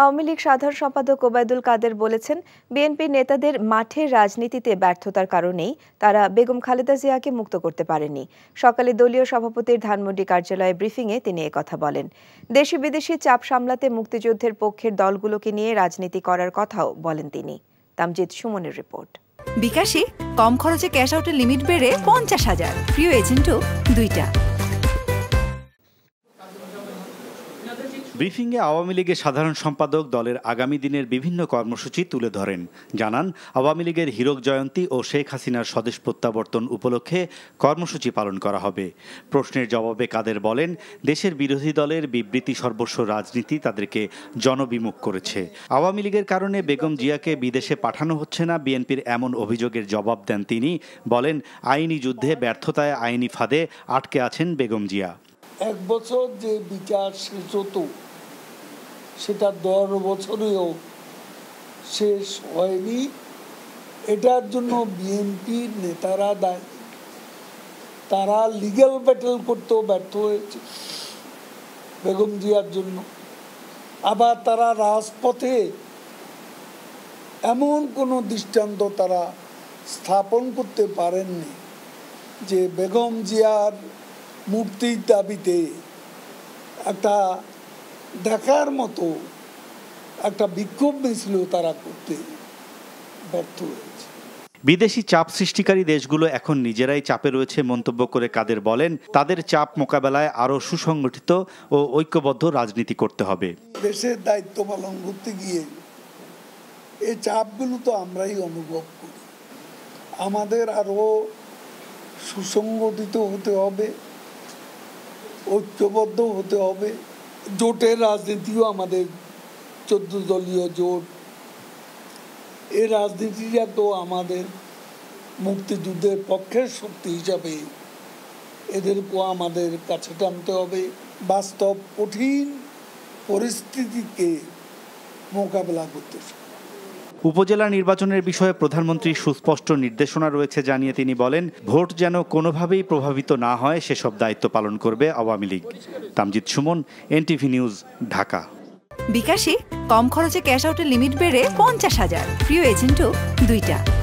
আওয়ামী লীগ সাধারণ সম্পাদক ওবায়দুল কাদের বলেছেন বিএনপি নেতাদের মাঠের রাজনীতিতে ব্যর্থতার কারণেই তারা বেগম খালেদা জিয়াকে মুক্ত করতে পারেনি সকালে দলীয় সভাপতির ধানমন্ডি কার্যালয়ে ব্রিফিংয়ে তিনি কথা বলেন দেশি বিদেশি চাপ সামলাতে মুক্তিযুদ্ধের পক্ষের দলগুলোকে নিয়ে রাজনীতি করার কথাও বলেন তিনি তামজিৎ সুমনের রিপোর্ট বিকাশে কম খরচে ক্যাশ আউটের লিমিট বেড়ে পঞ্চাশ হাজার প্রিয় এজেন্টও দুইটা ব্রিফিংয়ে আওয়ামী লীগের সাধারণ সম্পাদক দলের আগামী দিনের বিভিন্ন কর্মসূচি তুলে ধরেন জানান আওয়ামী লীগের হীরক জয়ন্তী ও শেখ হাসিনার স্বদেশ প্রত্যাবর্তন উপলক্ষে কর্মসূচি পালন করা হবে প্রশ্নের জবাবে কাদের বলেন দেশের বিরোধী দলের বিবৃতি সর্বস্ব রাজনীতি তাদেরকে জনবিমুখ করেছে আওয়ামী লীগের কারণে বেগম জিয়াকে বিদেশে পাঠানো হচ্ছে না বিএনপির এমন অভিযোগের জবাব দেন তিনি বলেন আইনি যুদ্ধে ব্যর্থতায় আইনি ফাঁদে আটকে আছেন বেগম জিয়া এক বছর যে বিচার শেষ হতো সেটা দশ বছরেও শেষ হয়নি এটার জন্য বিএনপির নেতারা দায় তারা লিগ্যাল ব্যাটেল করতেও ব্যর্থ হয়েছে বেগম জিয়ার জন্য আবার তারা রাজপথে এমন কোনো দৃষ্টান্ত তারা স্থাপন করতে পারেননি যে বেগম জিয়ার মুক্তির দাবিতে একটা দেখার মতো একটা বিক্ষোভ মিছিল তারা করতে ব্যর্থ হয়েছে বিদেশি চাপ সৃষ্টিকারী দেশগুলো এখন নিজেরাই চাপে রয়েছে মন্তব্য করে কাদের বলেন তাদের চাপ মোকাবেলায় আরও সুসংগঠিত ও ঐক্যবদ্ধ রাজনীতি করতে হবে দেশের দায়িত্ব পালন করতে গিয়ে এই চাপগুলো তো আমরাই অনুভব করি আমাদের আরও সুসংগঠিত হতে হবে ঐক্যবদ্ধ হতে হবে জোটের রাজনীতিও আমাদের চোদ্দ দলীয় জোট এই রাজনীতিটা তো আমাদের মুক্তিযুদ্ধের পক্ষের শক্তি হিসাবে এদেরকেও আমাদের কাছে টানতে হবে বাস্তব কঠিন পরিস্থিতিকে মোকাবেলা করতে হবে উপজেলা নির্বাচনের বিষয়ে প্রধানমন্ত্রীর সুস্পষ্ট নির্দেশনা রয়েছে জানিয়ে তিনি বলেন ভোট যেন কোনোভাবেই প্রভাবিত না হয় সেসব দায়িত্ব পালন করবে Awami League Tamzid Sumon NTV news Dhaka বিকাশে কম খরচে ক্যাশ আউটের লিমিট বেড়ে পঞ্চাশ হাজার প্রিয় এজেন্টও দুইটা